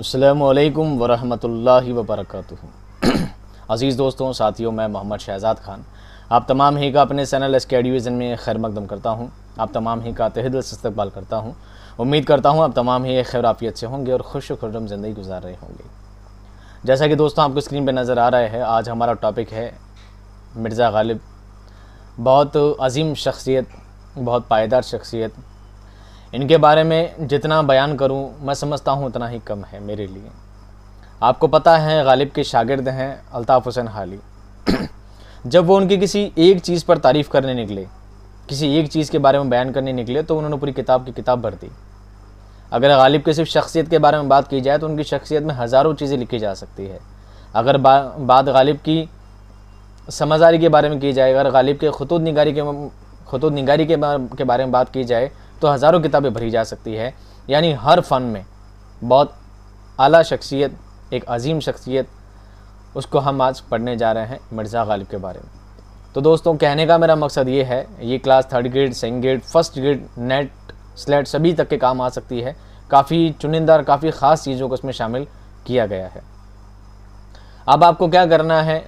अल्लाम वरहमतुल्लि वबरक अज़ीज़ दोस्तों साथियों मैं मोहम्मद शहजाद ख़ान आप तमाम ही का अपने चैनल एस एडुकेशन में खैर मकदम करता हूँ आप तमाम ही का तहद इस्तबाल करता हूँ उम्मीद करता हूँ आप तमाम ही खैर आफियत से होंगे और खुश खुर्रम ज़िंदगी गुजार रहे होंगे जैसा कि दोस्तों आपको स्क्रीन पर नज़र आ रहा है आज हमारा टॉपिक है मिर्ज़ा गालिब बहुत अजीम शख्सियत बहुत पायदार शख्सियत इनके बारे में जितना बयान करूं मैं समझता हूं उतना ही कम है मेरे लिए आपको पता है गालिब के शागिर्द हैं अल्ताफ़ हुसैन हाली जब वो उनकी किसी एक चीज़ पर तारीफ़ करने निकले किसी एक चीज़ के बारे में बयान करने निकले तो उन्होंने पूरी किताब की किताब भर दी अगर गालिब के सिर्फ शख्सियत के बारे में बात की जाए तो उनकी शख्सियत में हज़ारों चीज़ें लिखी जा सकती है अगर बा, बात गालिब की समझदारी के बारे में की जाए अगर गालिब के खतूत निगारी के खतूत निगारी के, के बारे में बात की जाए तो हज़ारों किताबें भरी जा सकती है यानी हर फ़न में बहुत आला शख्सियत एक अजीम शख्सियत उसको हम आज पढ़ने जा रहे हैं मिर्ज़ा गालिब के बारे में तो दोस्तों कहने का मेरा मकसद ये है ये class third grade second grade first grade NET SLET सभी तक के काम आ सकती है काफ़ी चुनिंदा और काफ़ी ख़ास चीज़ों को इसमें शामिल किया गया है अब आपको क्या करना है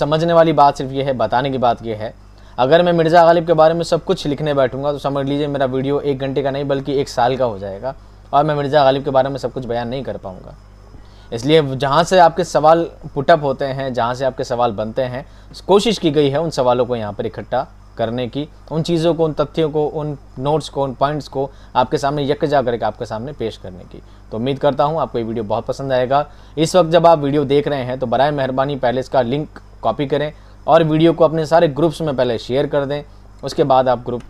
समझने वाली बात सिर्फ ये है बताने की बात यह है अगर मैं मिर्ज़ा गालिब के बारे में सब कुछ लिखने बैठूंगा तो समझ लीजिए मेरा वीडियो एक घंटे का नहीं बल्कि एक साल का हो जाएगा और मैं मिर्ज़ा गालिब के बारे में सब कुछ बयान नहीं कर पाऊँगा इसलिए जहाँ से आपके सवाल पुटअप होते हैं जहाँ से आपके सवाल बनते हैं कोशिश की गई है उन सवालों को यहाँ पर इकट्ठा करने की उन चीज़ों को उन तथ्यों को उन नोट्स को उन पॉइंट्स को आपके सामने यकजा करके आपके सामने पेश करने की तो उम्मीद करता हूँ आपको ये वीडियो बहुत पसंद आएगा इस वक्त जब आप वीडियो देख रहे हैं तो बर मेहरबानी पहले इसका लिंक कॉपी करें और वीडियो को अपने सारे ग्रुप्स में पहले शेयर कर दें उसके बाद आप ग्रुप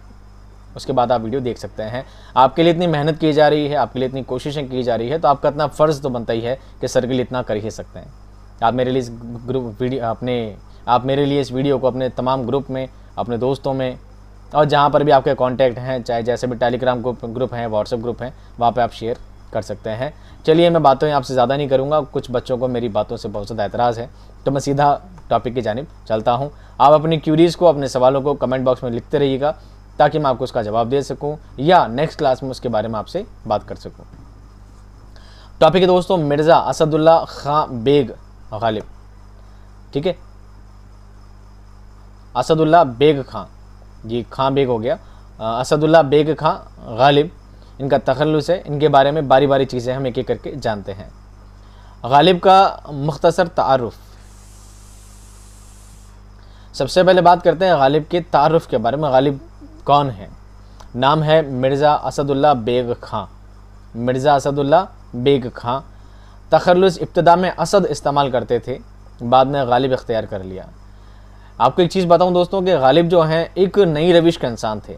उसके बाद आप वीडियो देख सकते हैं आपके लिए इतनी मेहनत की जा रही है आपके लिए इतनी कोशिशें की जा रही है तो आपका इतना फ़र्ज़ तो बनता ही है कि सर के लिए इतना कर ही सकते हैं आप मेरे लिए इस ग्रुप वीडियो अपने आप मेरे लिए इस वीडियो को अपने तमाम ग्रुप में अपने दोस्तों में और जहाँ पर भी आपके कॉन्टैक्ट हैं चाहे जैसे भी टेलीग्राम ग्रुप ग्रुप हैं व्हाट्सएप ग्रुप हैं वहाँ पर आप शेयर कर सकते हैं चलिए मैं बातों में आपसे ज़्यादा नहीं करूँगा कुछ बच्चों को मेरी बातों से बहुत ज़्यादा एतराज़ है तो मैं सीधा टॉपिक की जानब चलता हूँ आप अपनी क्यूरीज़ को अपने सवालों को कमेंट बॉक्स में लिखते रहिएगा ताकि मैं आपको उसका जवाब दे सकूँ या नेक्स्ट क्लास में उसके बारे में आपसे बात कर सकूँ टॉपिक है दोस्तों मिर्ज़ा असदुल्ला खां बेग गालिब ठीक है असदुल्ला बेग खां जी खां बेग हो गया असदुल्ला बेग खां गालिब इनका तखलस है इनके बारे में बारी बारी चीज़ें हम एक एक करके जानते हैं गालिब का मुख्तर तारफ़ सबसे पहले बात करते हैं गालिब के तारफ़ के बारे में गालिब कौन है नाम है मिर्ज़ा असदुल्ला बेग खां मिर्ज़ा असदुल्ला बेग खां तखलस इब्तदा में असद इस्तेमाल करते थे बाद में गालिब इख्तियार कर लिया आपको एक चीज़ बताऊं दोस्तों कि गालिब जो हैं एक नई रविश के इंसान थे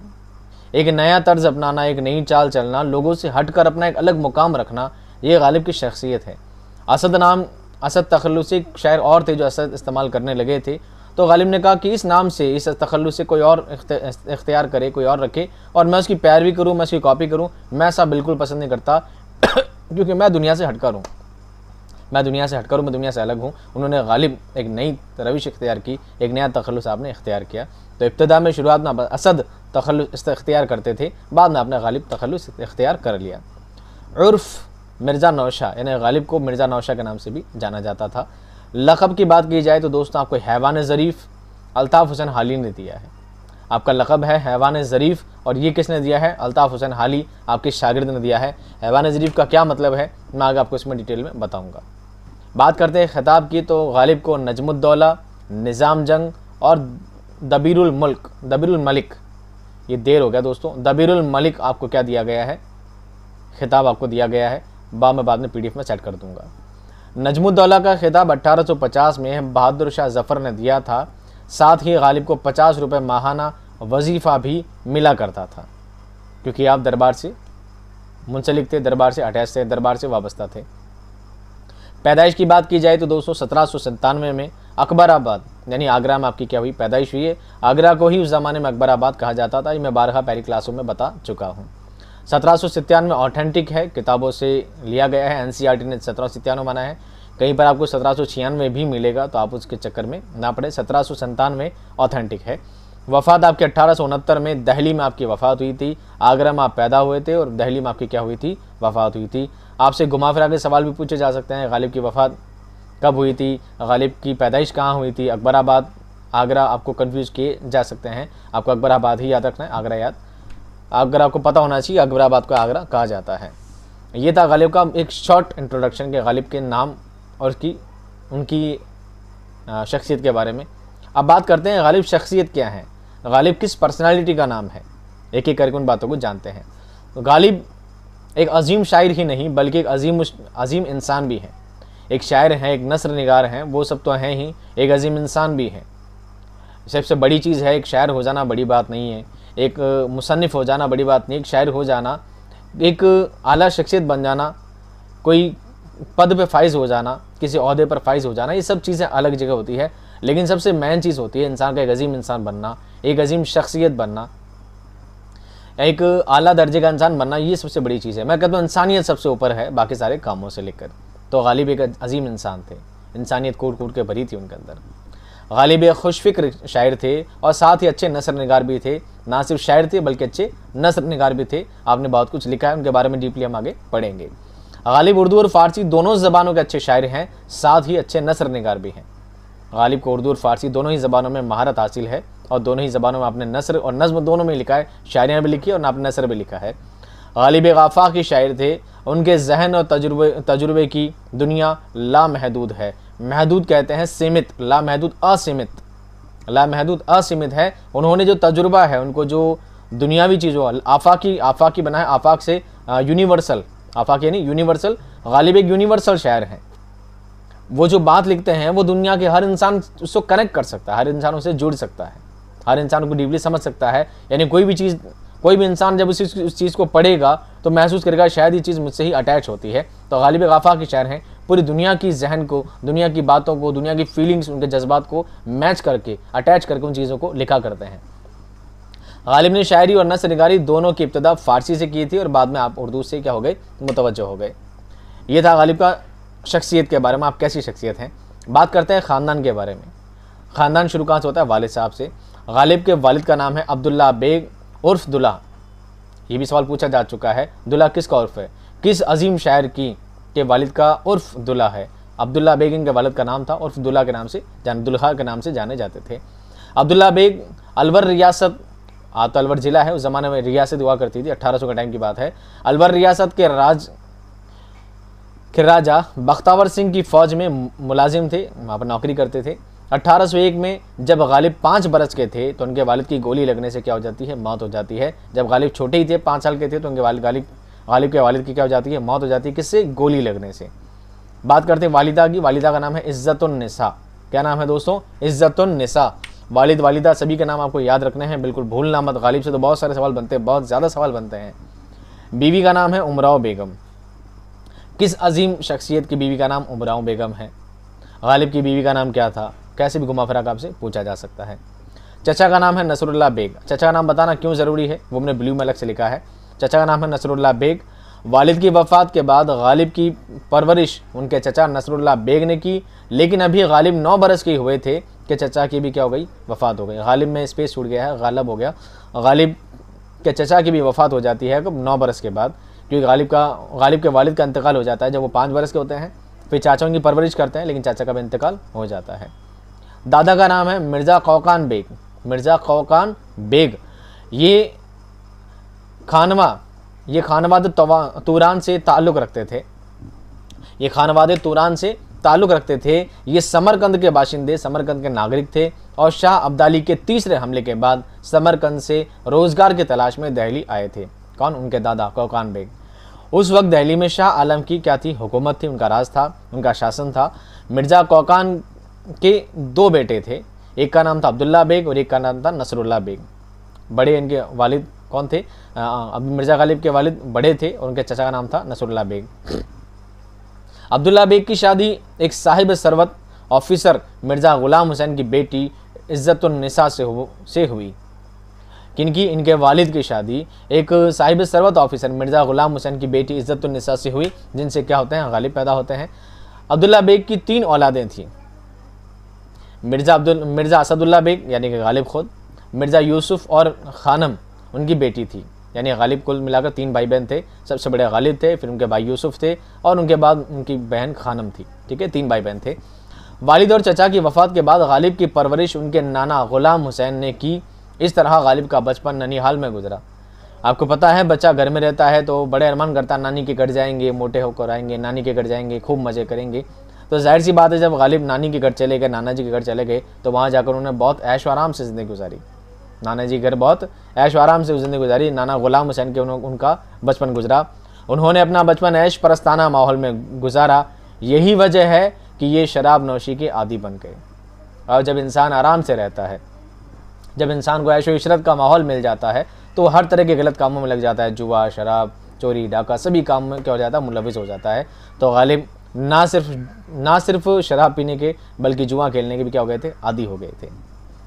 एक नया तर्ज अपनाना एक नई चाल चलना लोगों से हटकर अपना एक अलग मुकाम रखना ये गालिब की शख्सियत है असद नाम असद तखलुसी शायर और थे जो असद इस्तेमाल करने लगे थे तो गालिब ने कहा कि इस नाम से इस तखलुस से कोई और इख्तियार करे कोई और रखे और मैं उसकी पैरवी करूँ मैं उसकी कॉपी करूँ मैं ऐसा बिल्कुल पसंद नहीं करता क्योंकि मैं दुनिया से हटकर हूँ मैं दुनिया से हटकर हूँ मैं दुनिया से अलग हूँ उन्होंने गालिब एक नई रविश इख्तियार की एक नया तखलस आपने इख्तियार किया तो इब्तदा में शुरुआत में असद तखल इख्तियार करते थे बाद में आपने गालिब तखल इख्तियार कर लिया उर्फ मिर्ज़ा नौशा यानी गालिब को मिर्ज़ा नौशा के नाम से भी जाना जाता था लक़ब की बात की जाए तो दोस्तों आपको हैवान ज़रीफ़ अल्ताफ़ हुसैन हाली ने दिया है आपका लक़ब है हैवान ज़रीफ़ और ये किसने दिया है अल्ताफ़ हुसैन हाली आपके शागिर्द ने दिया है हैवान ज़रीफ़ का क्या मतलब है मैं आगे आपको इसमें डिटेल में बताऊँगा बात करते हैं ख़िताब की तो गालिब को नजमुद्दौला निज़ाम जंग और दबीरुल मुल्क दबीरुल मलिक ये देर हो गया दोस्तों दबीरुल मलिक आपको क्या दिया गया है खिताब आपको दिया गया है बा मैं बाद में पीडीएफ में सेट कर दूंगा नजमुद्दौला का खिताब 1850 में बहादुर शाह जफ़र ने दिया था साथ ही गालिब को पचास रुपये माहाना वजीफ़ा भी मिला करता था क्योंकि आप दरबार से मुंसलिक थे दरबार से अटैच थे दरबार से वाबस्ता थे पैदाइश की बात की जाए तो दोस्तों सत्रह में अकबराबाद यानी आगरा में आपकी क्या हुई पैदाइश हुई है आगरा को ही उस ज़माने में अकबराबाद कहा जाता था ये मैं बारह पहली क्लासों में बता चुका हूँ सत्रह सौ सितानवे ऑथेंटिक है किताबों से लिया गया है एनसीईआरटी e ने सत्रह सौ सितानवे माना है कहीं पर आपको सत्रह सौ छियानवे भी मिलेगा तो आप उसके चक्कर में ना पड़े सत्रह सौ सन्तानवे ऑथेंटिक है वफात आपके अट्ठारह सौ उनहत्तर में दहली में आपकी वफात हुई थी आगरा में आप पैदा हुए थे और दहली में आपकी क्या हुई थी वफात हुई थी आपसे घुमा फिरा के सवाल भी पूछे जा सकते हैं गालिब की वफात कब हुई थी गालिब की पैदाइश कहाँ हुई थी अकबराबाद आगरा आपको कन्फ्यूज़ किए जा सकते हैं आपको अकबराबाद ही याद रखना है आगरा याद अगर आपको पता होना चाहिए अकबराबाद को आगरा कहा जाता है ये था गालिब का एक शॉर्ट इंट्रोडक्शन के गालिब के नाम और उसकी उनकी शख्सियत के बारे में अब बात करते हैं गालिब शख्सियत क्या है गालिब किस पर्सनालिटी का नाम है एक एक करके उन बातों को जानते हैं तो गालिब एक अजीम शायर ही नहीं बल्कि एक अजीम अजीम इंसान भी है एक शायर हैं एक नसर नगार हैं वो सब तो हैं ही एक अजीम इंसान भी हैं सबसे बड़ी चीज़ है एक शायर हो जाना बड़ी बात नहीं है एक मुसनफ़ हो जाना बड़ी बात नहीं एक शायर हो जाना एक आला शख्सियत बन जाना कोई पद पे फाइज हो जाना किसी अहदे पर फाइज हो जाना ये सब चीज़ें अलग जगह होती है लेकिन सबसे मेन चीज़ होती है इंसान का एक अजीम इंसान बनना एक अजीम शख्सियत बनना एक आला दर्जे का इंसान बनना ये सबसे बड़ी चीज़ है मैं कहता हूँ इंसानियत सबसे ऊपर है बाकी सारे कामों से लेकर तो गालिब एक अजीम इंसान थे इंसानियत कूट कूट के भरी थी उनके अंदर गालिब एक खुश फिक्र शायर थे और साथ ही अच्छे नसर नगार भी थे ना सिर्फ शायर थे बल्कि अच्छे नसर नगार भी थे आपने बहुत कुछ लिखा है उनके बारे में डीपली हम आगे पढ़ेंगे गालिब उर्दू और फारसी दोनों ज़बानों के अच्छे शायर हैं साथ ही अच्छे नसर नगार भी हैं गालिब को उर्दू और फारसी दोनों ही ज़बानों में महारत हासिल है और दोनों ही ज़बानों में आपने नसर और नज़म दोनों में लिखा है शायरियाँ भी लिखी और और आपने नसर भी लिखा है गालिब गाफ़ा के शायर थे उनके जहन और तजुर्बे तजुर्बे की दुनिया लामहदूद है महदूद कहते हैं सीमित लामहदूद असीमित लामहदूद असीमित है उन्होंने जो तजुर्बा है उनको जो दुनियावी चीज़ों आफाकी आफाकी बनाए आफाक से यूनिवर्सल आफाक यानी यूनिवर्सल गालिब एक यूनिवर्सल शायर है वो जो बात लिखते हैं वो दुनिया के हर इंसान उसको कनेक्ट कर सकता है हर इंसान उससे जुड़ सकता है हर इंसान को डीपली समझ सकता है यानी कोई भी चीज़ कोई भी इंसान जब उसी उस चीज़ को पढ़ेगा तो महसूस करेगा शायद ये चीज़ मुझसे ही अटैच होती है तो गालिब गाफ़ा के शायर हैं पूरी दुनिया की जहन को दुनिया की बातों को दुनिया की फीलिंग्स उनके जज्बात को मैच करके अटैच करके उन चीज़ों को लिखा करते हैं गालिब ने शायरी और नसर निगारी दोनों की इब्तदा फ़ारसी से की थी और बाद में आप उर्दू से क्या हो गए मुतवजह हो गए ये था गालिब का शख्सियत के बारे में आप कैसी शख्सियत हैं बात करते हैं ख़ानदान के बारे में ख़ानदान शुरू कहाँ से होता है वालिद साहब से गालिब के वालिद का नाम है अब्दुल्ला बेग उर्फ दुल्हा ये भी सवाल पूछा जा चुका है दुल्हा किसका उर्फ है किस अजीम शायर की के वालिद का उर्फ दुल्हा है अब्दुल्ला बेग इनके वालद का नाम था उर्फ दुल्हा के नाम से जान दुल्हा के नाम से जाने जाते थे अब्दुल्ला बेग अलवर रियासत आ तो अलवर ज़िला है उस ज़माने में रियासत हुआ करती थी 1800 के टाइम की बात है अलवर रियासत के राज के राजा बख्तावर सिंह की फ़ौज में मुलाजिम थे वहाँ पर नौकरी करते थे 1801 में जब गालिब पाँच बरस के थे तो उनके वालिद की गोली लगने से क्या हो जाती है मौत हो जाती है जब गालिब छोटे ही थे पाँच साल के थे तो उनके वालिद गालिब गालिब के वालिद की क्या हो जाती है मौत हो जाती है किससे गोली लगने से बात करते हैं वालिदा की वालिदा का नाम है इज़्ज़तुलनिसा क्या नाम है दोस्तों इज़्ज़तुलनिसा वालिद वालिदा सभी के नाम आपको याद रखने हैं बिल्कुल भूलना मत गालिब से तो बहुत सारे सवाल बनते हैं बहुत ज़्यादा सवाल बनते हैं बीवी का नाम है उमराव बेगम किस अजीम शख्सियत की बीवी का नाम उमराव बेगम है गालिब की बीवी का नाम क्या था कैसे भी घुमा फिरा आपसे पूछा जा सकता है चचा का नाम है नसरुल्ला बेग चचा का नाम बताना क्यों ज़रूरी है वो हमने ब्लू में अलग से लिखा है चचा का नाम है नसरुल्ला बेग वालिद की वफ़ात के बाद गालिब की परवरिश उनके चचा नसरुल्ला बेग ने की लेकिन अभी गालिब नौ बरस के हुए थे कि चचा की भी क्या हो गई वफ़ात हो गई गालिब में स्पेस छूट गया है गालब हो गया गालिब के चचा की भी वफ़ात हो जाती है नौ बरस के बाद क्योंकि गालिब का गालिब के वालिद का इंतकाल हो जाता है जब वो पाँच बरस के होते हैं फिर चाचाओं की परवरिश करते हैं लेकिन चाचा का भी इंतकाल हो जाता है दादा का नाम है मिर्ज़ा खौकान बेग मिर्ज़ा खौकान बेग ये खानवा ये खानवाद तुरान तो से ताल्लुक़ रखते थे ये खानवाद तुरान से ताल्लुक़ रखते थे ये समरकंद के बाशिंदे समरकंद के नागरिक थे और शाह अब्दाली के तीसरे हमले के बाद समरकंद से रोज़गार की तलाश में दहली आए थे कौन उनके दादा कौकान बेग उस वक्त दहली में शाह आलम की क्या थी हुकूमत थी उनका राज था उनका शासन था मिर्ज़ा कौकान के दो बेटे थे एक का नाम था अब्दुल्ला बेग और एक का नाम था नसरुल्ला बेग बड़े इनके वालिद कौन थे अब मिर्ज़ा गालिब के वालिद बड़े थे और उनके चचा का नाम था नसरुल्ला बेग अब्दुल्ला बेग की शादी एक साहिब सरवत ऑफिसर मिर्ज़ा ग़ुलाम हुसैन की बेटी इज़्ज़तुलनिसा से हु, से हुई किनकी इनके वालिद की शादी एक साहिब सरवत ऑफिसर मिर्ज़ा ग़ुलाम हुसैन की बेटी इज़्ज़तुलनिसा से हुई जिनसे क्या होते हैं गालिब पैदा होते हैं अब्दुल्ला बेग की तीन औलादें थीं मिर्ज़ा अब्दुल मिर्ज़ा असदुल्ला बेग यानी कि गालिब खुद मिर्ज़ा यूसुफ और खानम उनकी बेटी थी यानी गालिब कुल मिलाकर तीन भाई बहन थे सबसे बड़े गालिब थे फिर उनके भाई यूसुफ थे और उनके बाद उनकी बहन खानम थी ठीक है तीन भाई बहन थे वालिद और चचा की वफ़ात के बाद गालिब की परवरिश उनके नाना ग़ुलाम हुसैन ने की इस तरह गालिब का बचपन ननिहाल में गुजरा आपको पता है बच्चा घर में रहता है तो बड़े अरमान करता नानी के घर जाएंगे मोटे होकर आएंगे नानी के घर जाएंगे खूब मज़े करेंगे तो जाहिर सी बात है जब गालिब नानी के घर चले गए नाना जी के घर चले गए तो वहाँ जाकर उन्होंने बहुत ऐश आराम से ज़िंदगी गुजारी नाना जी घर बहुत ऐश आराम से ज़िंदगी गुजारी नाना गुलाम हुसैन के उनका बचपन गुजरा उन्होंने अपना बचपन ऐश परस्ताना माहौल में गुजारा यही वजह है कि ये शराब नोशी के आदि बन गए और जब इंसान आराम से रहता है जब इंसान को ऐशो इशरत का माहौल मिल जाता है तो हर तरह के गलत कामों में लग जाता है जुआ शराब चोरी डाका सभी काम में क्या हो जाता है मुलविस हो जाता है तो गालिब ना सिर्फ ना सिर्फ शराब पीने के बल्कि जुआ खेलने के भी क्या हो गए थे आदि हो गए थे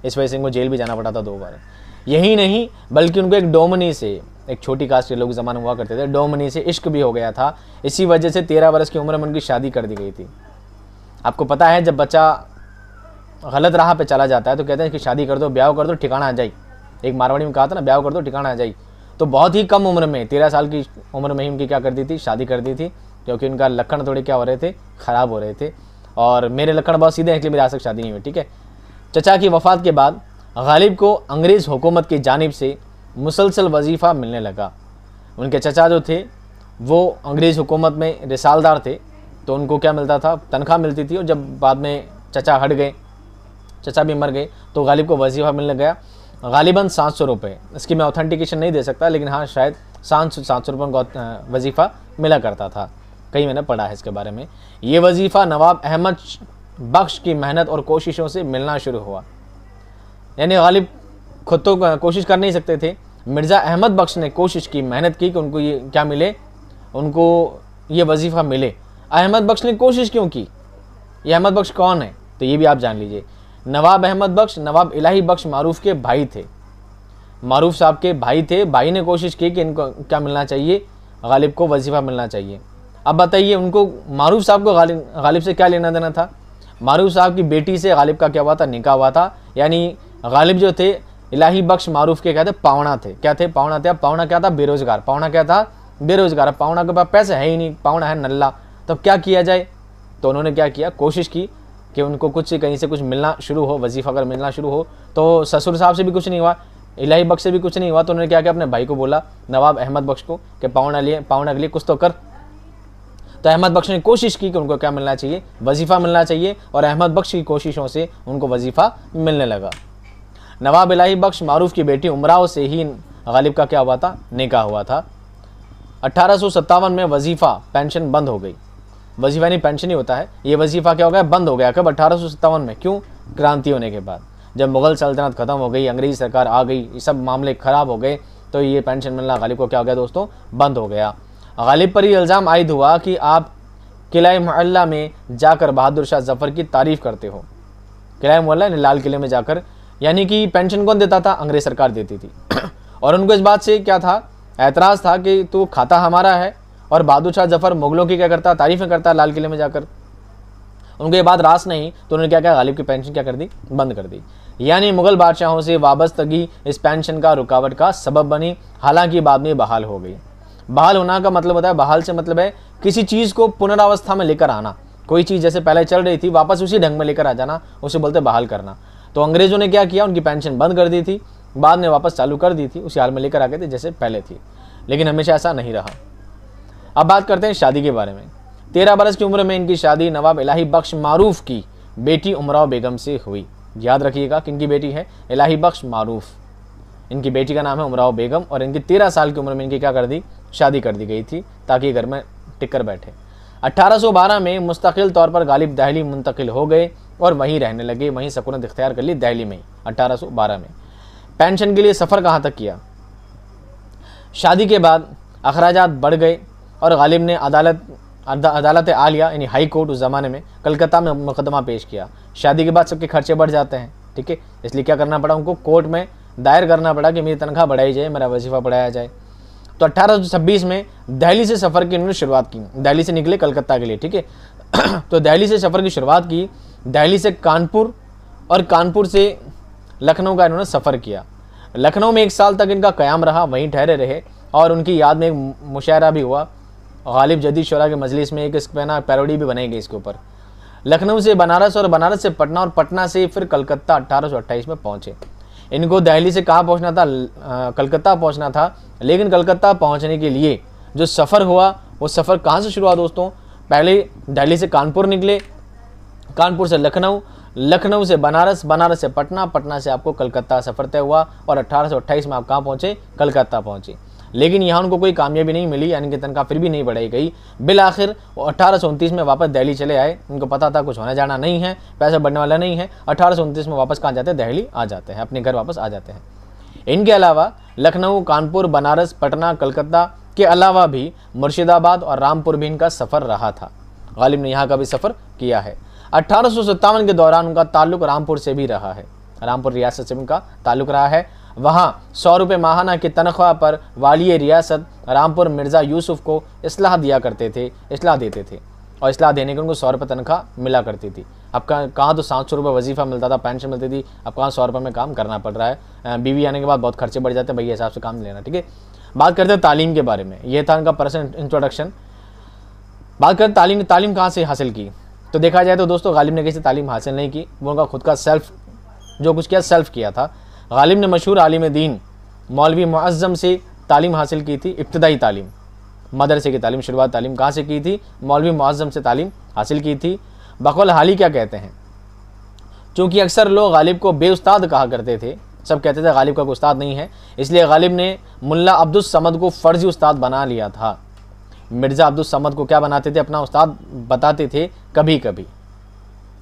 इस वजह से इनको जेल भी जाना पड़ा था दो बार यही नहीं बल्कि उनको एक डोमनी से एक छोटी कास्ट के लोग जमाना हुआ करते थे डोमनी से इश्क भी हो गया था इसी वजह से तेरह बरस की उम्र में उनकी शादी कर दी गई थी आपको पता है जब बच्चा गलत राह पे चला जाता है तो कहते हैं कि शादी कर दो ब्याह कर दो ठिकाना आ जाए एक मारवाड़ी में कहा था ना ब्याह कर दो ठिकाना आ जाए तो बहुत ही कम उम्र में तेरह साल की उम्र में ही उनकी क्या कर दी थी शादी कर दी थी क्योंकि उनका लक्षण थोड़े क्या हो रहे थे ख़राब हो रहे थे और मेरे लक्षण बहुत सीधे हैं इसलिए मेरी आज तक शादी नहीं हुई ठीक है चचा की वफात के बाद गालिब को अंग्रेज़ हुकूमत की जानब से मुसलसल वजीफ़ा मिलने लगा उनके चचा जो थे वो अंग्रेज़ हुकूमत में रिसालदार थे तो उनको क्या मिलता था तनख्वाह मिलती थी और जब बाद में चचा हट गए चचा भी मर गए तो गालिब को वजीफ़ा मिलने गया गालिबा सात सौ रुपये इसकी मैं ऑथेंटिकेशन नहीं दे सकता लेकिन हाँ शायद सात सौ सात सौ रुपये उनको वजीफ़ा मिला करता था कहीं मैंने पढ़ा है इसके बारे में ये वजीफ़ा नवाब अहमद बख्श की मेहनत और कोशिशों से मिलना शुरू हुआ यानी गालिब खुद तो कोशिश कर नहीं सकते थे मिर्ज़ा अहमद बख्श ने कोशिश की मेहनत की कि उनको ये क्या मिले उनको ये वजीफ़ा मिले अहमद बख्श ने कोशिश क्यों की ये अहमद बख्श कौन है तो ये भी आप जान लीजिए नवाब अहमद बख्श नवाब इलाही बख्श मारूफ के भाई थे मारूफ साहब के भाई थे भाई ने कोशिश की कि इनको क्या मिलना चाहिए गालिब को वजीफ़ा मिलना चाहिए अब बताइए उनको मारूफ साहब को गालिब गालिब से क्या लेना देना था मारूफ साहब की बेटी से गालिब का क्या हुआ था निका हुआ था यानी गालिब जो थे इलाही बख्श मारूफ के क्या थे पावना थे क्या थे पावना थे पावना क्या था बेरोजगार पावना क्या था बेरोजगार अब पावना के पास पैसे है ही नहीं पावना है नल्ला तब तो क्या किया जाए तो उन्होंने क्या किया कोशिश की कि उनको कुछ कहीं से कुछ मिलना शुरू हो वजीफ़ा अगर मिलना शुरू हो तो ससुर साहब से भी कुछ नहीं हुआ इलाही बख्श से भी कुछ नहीं हुआ तो उन्होंने क्या किया अपने भाई को बोला नवाब अहमद बख्श को कि पावना लिए पावना के लिए कुछ तो कर तो अहमद बख्श ने कोशिश की कि उनको क्या मिलना चाहिए वजीफ़ा मिलना चाहिए और अहमद बख्श की कोशिशों से उनको वजीफ़ा मिलने लगा नवाब इलाही बख्श मारूफ की बेटी उमराव से ही गालिब का क्या हुआ था निका हुआ था अट्ठारह में वजीफ़ा पेंशन बंद हो गई वजीफा नहीं पेंशन ही होता है ये वजीफ़ा क्या हो गया बंद हो गया कब अट्ठारह में क्यों क्रांति होने के बाद जब मुग़ल सल्तनत ख़त्म हो गई अंग्रेज़ सरकार आ गई ये सब मामले ख़राब हो गए तो ये पेंशन मिलना गालिब को क्या हो गया दोस्तों बंद हो गया गालिब पर यह इल्ज़ाम आयद हुआ कि आप किला मल्ला में जाकर बहादुर शाह जफ़र की तारीफ़ करते हो किला मल्ला ने लाल किले में जाकर यानी कि पेंशन कौन देता था अंग्रेज़ सरकार देती थी और उनको इस बात से क्या था एतराज़ था कि तू खाता हमारा है और बहादुर शाह जफ़र मुग़लों की क्या करता तारीफ़ें करता लाल किले में जाकर उनको ये बात रास नहीं तो उन्होंने क्या क्या गालिब की पेंशन क्या कर दी बंद कर दी यानी मुग़ल बादशाहों से वाबस्तगी इस पेंशन का रुकावट का सबब बनी हालांकि बाद में बहाल हो गई बहाल होना का मतलब होता है बहाल से मतलब है किसी चीज़ को पुनरावस्था में लेकर आना कोई चीज़ जैसे पहले चल रही थी वापस उसी ढंग में लेकर आ जाना उसे बोलते बहाल करना तो अंग्रेज़ों ने क्या किया उनकी पेंशन बंद कर दी थी बाद में वापस चालू कर दी थी उसी हाल में लेकर आ गए थे जैसे पहले थी लेकिन हमेशा ऐसा नहीं रहा अब बात करते हैं शादी के बारे में तेरह बरस की उम्र में इनकी शादी नवाब इलाही बख्श मारूफ की बेटी उमराव बेगम से हुई याद रखिएगा कि इनकी बेटी है इलाही बख्श मारूफ इनकी बेटी का नाम है उमराव बेगम और इनकी तेरह साल की उम्र में इनकी क्या कर दी शादी कर दी गई थी ताकि घर में टिकर बैठे 1812 में मुस्तकिल तौर पर गालिब दहली मुंतकिल हो गए और वहीं रहने लगे वहीं सकूनत इख्तियार कर ली दहली में ही 1812 में पेंशन के लिए सफ़र कहाँ तक किया शादी के बाद अखराज बढ़ गए और गालिब ने अदालत अदालत आलिया यानी हाई कोर्ट उस ज़माने में कलकत्ता में मुकदमा पेश किया शादी के बाद सबके खर्चे बढ़ जाते हैं ठीक है इसलिए क्या करना पड़ा उनको कोर्ट में दायर करना पड़ा कि मेरी तनख्वाह बढ़ाई जाए मेरा वजीफ़ा बढ़ाया जाए तो अट्ठारह में दहली से सफ़र की इन्होंने शुरुआत की दहली से निकले कलकत्ता के लिए ठीक है तो दहली से सफ़र की शुरुआत की दहली से कानपुर और कानपुर से लखनऊ का इन्होंने सफ़र किया लखनऊ में एक साल तक इनका क़्याम रहा वहीं ठहरे रहे और उनकी याद में एक मुशायरा भी हुआ गालिब जदी शरा के मजलिस में एक ना पैरोडी भी बनाई गई इसके ऊपर लखनऊ से बनारस और बनारस से पटना और पटना से फिर कलकत्ता अट्ठारह में पहुँचे इनको दिल्ली से कहाँ पहुँचना था कलकत्ता पहुँचना था लेकिन कलकत्ता पहुँचने के लिए जो सफ़र हुआ वो सफ़र कहाँ से शुरू हुआ दोस्तों पहले दिल्ली से कानपुर निकले कानपुर से लखनऊ लखनऊ से बनारस बनारस से पटना पटना से आपको कलकत्ता सफ़र तय हुआ और अट्ठारह में आप कहाँ पहुँचे कलकत्ता पहुँचे लेकिन यहाँ उनको कोई कामयाबी नहीं मिली यानी कि तनख्वाह फिर भी नहीं बढ़ाई गई बिल आखिर अठारह में वापस दहली चले आए उनको पता था कुछ होने जाना नहीं है पैसा बढ़ने वाला नहीं है अठारह में वापस कहाँ जाते हैं दहली आ जाते हैं अपने घर वापस आ जाते हैं इनके अलावा लखनऊ कानपुर बनारस पटना कलकत्ता के अलावा भी मुर्शिदाबाद और रामपुर भी इनका सफ़र रहा था गालिब ने यहाँ का भी सफ़र किया है अट्ठारह के दौरान उनका ताल्लुक रामपुर से भी रहा है रामपुर रियासत से उनका ताल्लुक रहा है वहाँ सौ रुपये माहाना की तनख्वाह पर वाली रियासत रामपुर मिर्ज़ा यूसुफ को असलाह दिया करते थे असलाह देते थे और असलाह देने के उनको सौ रुपये तनख्वाह मिला करती थी अब कहाँ तो सात सौ रुपये वजीफ़ा मिलता था पेंशन मिलती थी अब कहाँ सौ रुपये में काम करना पड़ रहा है बीवी आने के बाद बहुत खर्चे बढ़ जाते हैं भैया हिसाब से काम लेना ठीक है बात करते हैं तालीम के बारे में ये था उनका पर्सन इंट्रोडक्शन बात करते तालीम तालीम कहाँ से हासिल की तो देखा जाए तो दोस्तों गालिब ने किसी तालीम हासिल नहीं की वो उनका खुद का सेल्फ जो कुछ किया सेल्फ किया था गालिब ने मशहूर आलिम दीन मौलवी मज़म से तालीम हासिल की थी इब्तदाई तालीम मदरसे की तालीम शुरुआत तालीम कहाँ से की थी मौलवी मज़म से तालीम हासिल की थी बकौल हाली क्या कहते हैं चूँकि अक्सर लोग गालिब को बेउस्ताद कहा करते थे सब कहते थे गालिब का कोई उस्ताद नहीं है इसलिए गालिब ने मुल्ला अब्दुलसमद को फ़र्जी उस्ताद बना लिया था मिर्ज़ा अब्दुलसमद को क्या बनाते थे अपना उस्ताद बताते थे कभी कभी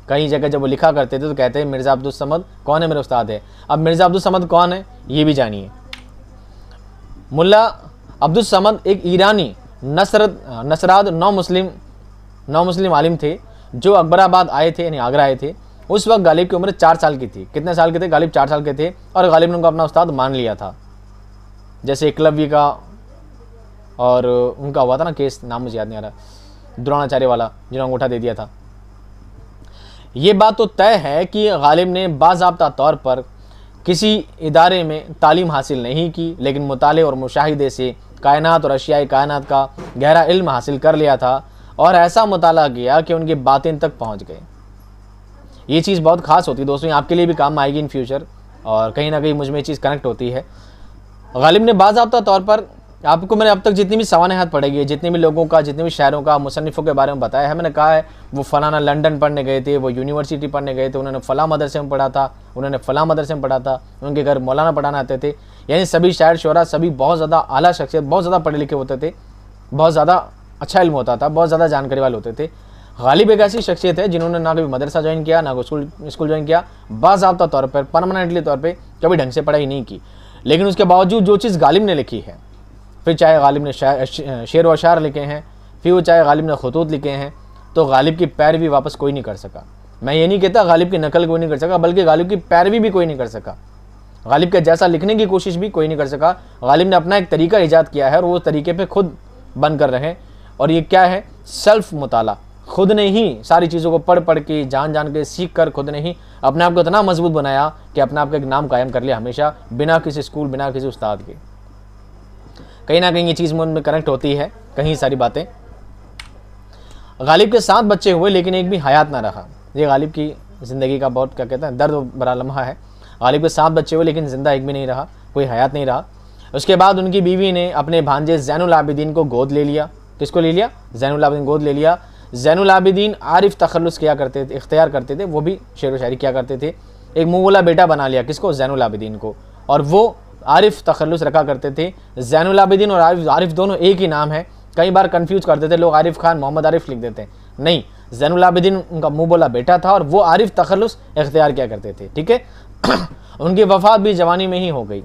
कई जगह जब वो लिखा करते थे तो कहते हैं मिर्ज़ा अब्दुल समद कौन है मेरे उस्ताद है अब मिर्ज़ा अब्दुल समद कौन है ये भी जानिए मुल्ला अब्दुल समद एक ईरानी नसरत नसराद नौ मुस्लिम नौ मुस्लिम आलिम थे जो अकबराबाद आए थे यानी आगरा आए थे उस वक्त गालिब की उम्र चार साल की थी कितने साल के थे गालिब चार साल के थे और गालिब ने उनको अपना उस्ताद मान लिया था जैसे एकलव्य का और उनका हुआ था ना केस नाम मुझे याद नहीं आ रहा द्रोणाचार्य वाला जिन्होंने अंगूठा दे दिया था ये बात तो तय है कि गालिब ने बाबा तौर पर किसी इदारे में तालीम हासिल नहीं की लेकिन मुताले और मुशाहिदे से कायनात और अशियाई कायनात का गहरा इल्म हासिल कर लिया था और ऐसा मुताल किया कि उनकी बातें तक पहुँच गए ये चीज़ बहुत खास होती है दोस्तों आपके लिए भी काम आएगी इन फ्यूचर और कहीं ना कहीं मुझमें ये चीज़ कनेक्ट होती है गालिब ने बाबा तौर पर आपको मैंने अब तक जितनी भी सामान्य हाथ पढ़ेगी जितने भी लोगों का जितने भी शहरों का मुसनफ़ों के बारे में बताया है मैंने कहा है वो फ़लाना लंदन पढ़ने गए थे वो यूनिवर्सिटी पढ़ने गए थे उन्होंने फ़लाँ मदरसे में पढ़ा था उन्होंने फ़लाँ मदरसे में पढ़ा था उनके घर मौलाना पढ़ाना आते थे यानी सभी शायर शहरा सभी बहुत ज़्यादा अली शख्सियत बहुत ज़्यादा पढ़े लिखे होते थे बहुत ज़्यादा अच्छा इल्म होता था बहुत ज़्यादा जानकारी वाले होते थे गालिब एक ऐसी शख्सियत है जिन्होंने ना कभी मदरसा ज्वाइन किया ना स्कूल स्कूल ज्वाइन किया बाबा तौर पर परमानेंटली तौर पर कभी ढंग से पढ़ाई नहीं की लेकिन उसके बावजूद जो चीज़ गालिब ने लिखी है फिर चाहे गालिब ने शेर व शार लिखे हैं फिर वो चाहे गालिब ने खतूत लिखे हैं तो गालिब की पैरवी वापस कोई नहीं कर सका मैं ये नहीं कहता गालिब की नकल कोई नहीं कर सका बल्कि गालिब की पैरवी भी कोई नहीं कर सका गालिब के जैसा लिखने की कोशिश भी कोई नहीं कर सका गालिब ने अपना एक तरीका ईजाद किया है और वो तरीके पे खुद बन कर रहे हैं और ये क्या है सेल्फ मुताला खुद ने ही सारी चीज़ों को पढ़ पढ़ के जान जान के सीख कर खुद ने ही अपने आप को इतना मजबूत बनाया कि अपने आप का एक नाम कायम कर लिया हमेशा बिना किसी स्कूल बिना किसी उस्ताद के कहीं ना कहीं ये चीज़ मन में कनेक्ट होती है कहीं सारी बातें गालिब के सात बच्चे हुए लेकिन एक भी हयात ना रहा ये गालिब की ज़िंदगी का बहुत क्या कहते हैं दर्द बरा लम्हा है गालिब के सात बच्चे हुए लेकिन ज़िंदा एक भी नहीं रहा कोई हयात नहीं रहा उसके बाद उनकी बीवी ने अपने भांजे जैनुल को गोद ले लिया किसको ले लिया जैनुल गोद ले लिया ज़ैनलाबिदीन आबिदीन आरिफ तखलस किया करते थे इख्तियार करते थे वो भी शेर व शायरी किया करते थे एक मुगला बेटा बना लिया किसको ज़ैन अलाबिदीन को और वो आरिफ तखलस रखा करते थे जैनलाबिदीन और आरिफ आरिफ दोनों एक ही नाम है कई बार कन्फ्यूज करते थे लोग आरिफ खान मोहम्मद आरिफ लिख देते हैं नहीं जैनलाबिदीन उनका मुँह बोला बेटा था और वो आरिफ तखलस इख्तियार किया करते थे ठीक है उनकी वफात भी जवानी में ही हो गई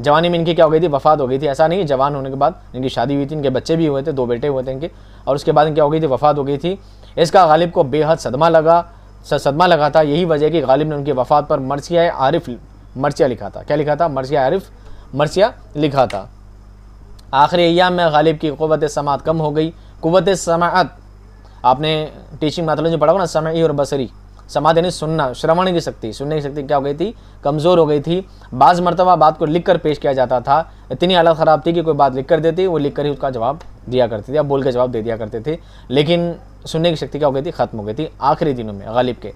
जवानी में इनकी क्या हो गई थी वफात हो गई थी ऐसा नहीं जवान होने के बाद इनकी शादी हुई थी इनके बच्चे भी हुए थे दो बेटे हुए थे इनके और उसके बाद इनकी हो गई थी वफात हो गई थी इसका गालिब को बेहद सदमा लगा सदमा लगा था यही वजह कि गालिब ने उनकी वफात पर मर्ज किया है आरिफ मरसिया लिखा था क्या लिखा था मरसिया आरिफ मरसिया लिखा था आखिरी अयाम में गालिब की क़वत समात कम हो गई कुत समात आपने टीचिंग मतलब पढ़ा होगा ना समय और बसरी समात यानी सुनना श्रवण की शक्ति सुनने की शक्ति क्या हो गई थी कमज़ोर हो गई थी बाज़ मरतबा बात को लिख कर पेश किया जाता था इतनी हालत ख़राब थी कि कोई बात लिख कर देती वो लिख कर ही उसका जवाब दिया करते थे या बोल के जवाब दे दिया करते थे लेकिन सुनने की शक्ति क्या हो गई थी ख़त्म हो गई थी आखिरी दिनों में गालिब के